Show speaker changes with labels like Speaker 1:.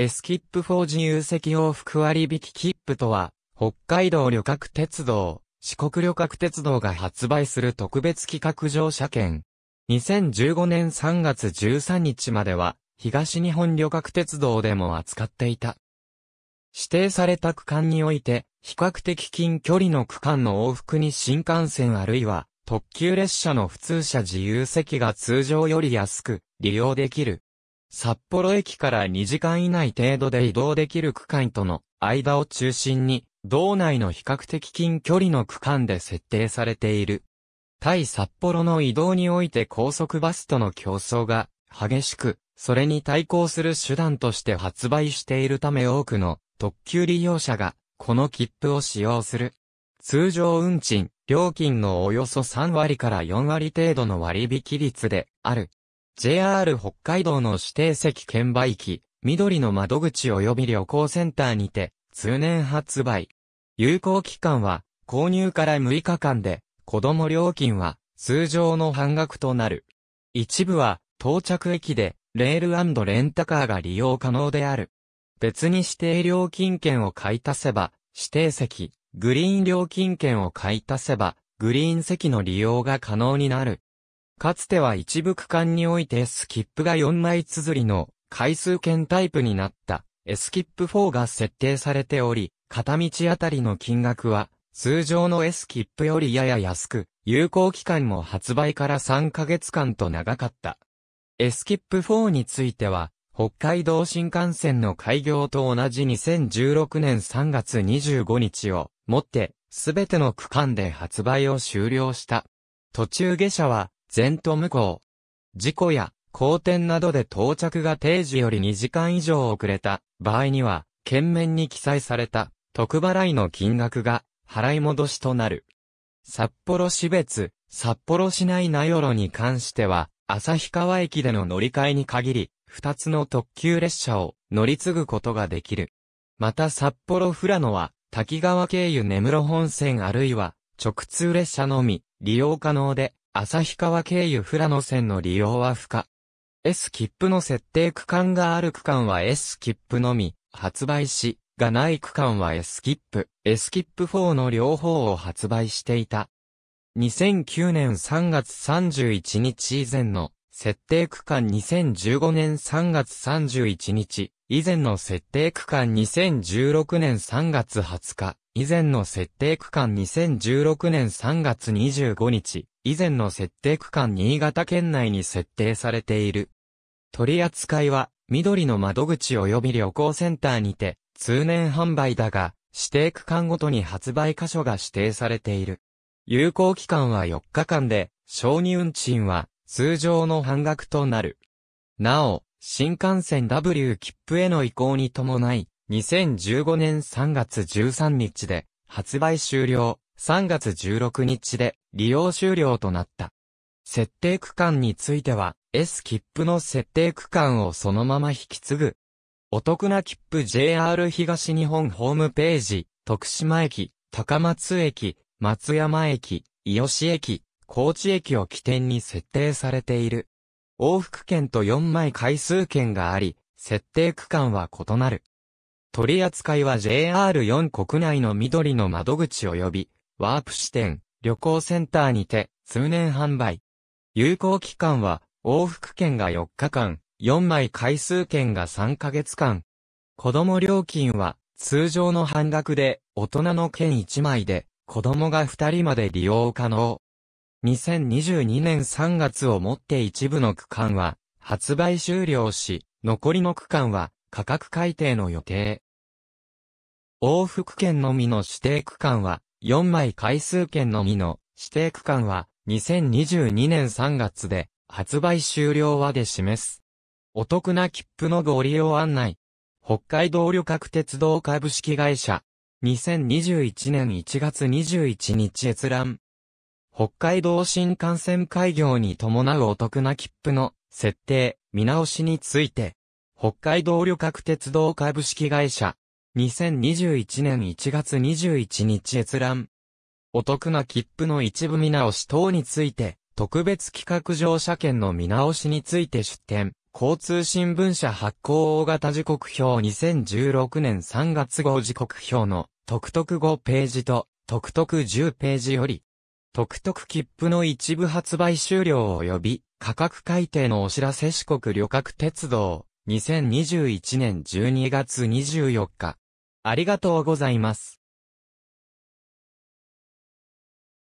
Speaker 1: エスキップ4人有席往復割引切符とは、北海道旅客鉄道、四国旅客鉄道が発売する特別企画乗車券。2015年3月13日までは、東日本旅客鉄道でも扱っていた。指定された区間において、比較的近距離の区間の往復に新幹線あるいは特急列車の普通車自由席が通常より安く利用できる。札幌駅から2時間以内程度で移動できる区間との間を中心に、道内の比較的近距離の区間で設定されている。対札幌の移動において高速バスとの競争が激しく、それに対抗する手段として発売しているため多くの特急利用者がこの切符を使用する。通常運賃、料金のおよそ3割から4割程度の割引率である。JR 北海道の指定席券売機、緑の窓口及び旅行センターにて、通年発売。有効期間は、購入から6日間で、子供料金は、通常の半額となる。一部は、到着駅で、レールレンタカーが利用可能である。別に指定料金券を買い足せば、指定席、グリーン料金券を買い足せば、グリーン席の利用が可能になる。かつては一部区間においてスキップが4枚綴りの回数券タイプになった S キップ4が設定されており、片道あたりの金額は通常の S キップよりやや安く、有効期間も発売から3ヶ月間と長かった。S キップ4については、北海道新幹線の開業と同じ2016年3月25日をもって、すべての区間で発売を終了した。途中下車は、全都無効。事故や、好転などで到着が定時より2時間以上遅れた場合には、懸面に記載された特払いの金額が払い戻しとなる。札幌市別、札幌市内名寄に関しては、旭川駅での乗り換えに限り、2つの特急列車を乗り継ぐことができる。また札幌富良野は、滝川経由根室本線あるいは、直通列車のみ、利用可能で、旭川経由富良野線の利用は不可。S 切符の設定区間がある区間は S 切符のみ、発売し、がない区間は S 切符、S 切符4の両方を発売していた。2009年3月31日以前の設定区間2015年3月31日以前の設定区間2016年3月20日以前の設定区間2016年3月25日以前の設定区間新潟県内に設定されている。取り扱いは、緑の窓口及び旅行センターにて、通年販売だが、指定区間ごとに発売箇所が指定されている。有効期間は4日間で、小児運賃は通常の半額となる。なお、新幹線 W 切符への移行に伴い、2015年3月13日で発売終了。3月16日で利用終了となった。設定区間については、S 切符の設定区間をそのまま引き継ぐ。お得な切符 JR 東日本ホームページ、徳島駅、高松駅、松山駅、伊予市駅、高知駅を起点に設定されている。往復券と4枚回数券があり、設定区間は異なる。取り扱いは JR4 国内の緑の窓口及び、ワープ支店、旅行センターにて、通年販売。有効期間は、往復券が4日間、4枚回数券が3ヶ月間。子供料金は、通常の半額で、大人の券1枚で、子供が2人まで利用可能。2022年3月をもって一部の区間は、発売終了し、残りの区間は、価格改定の予定。往復券のみの指定区間は、4枚回数券のみの指定区間は2022年3月で発売終了はで示す。お得な切符のご利用案内。北海道旅客鉄道株式会社。2021年1月21日閲覧。北海道新幹線開業に伴うお得な切符の設定、見直しについて、北海道旅客鉄道株式会社、2021年1月21日閲覧。お得な切符の一部見直し等について、特別企画乗車券の見直しについて出展。交通新聞社発行大型時刻表2016年3月号時刻表の特特5ページと特特10ページより、特特切符の一部発売終了及び価格改定のお知らせ四国旅客鉄道2021年12月24日。ありがとうございます。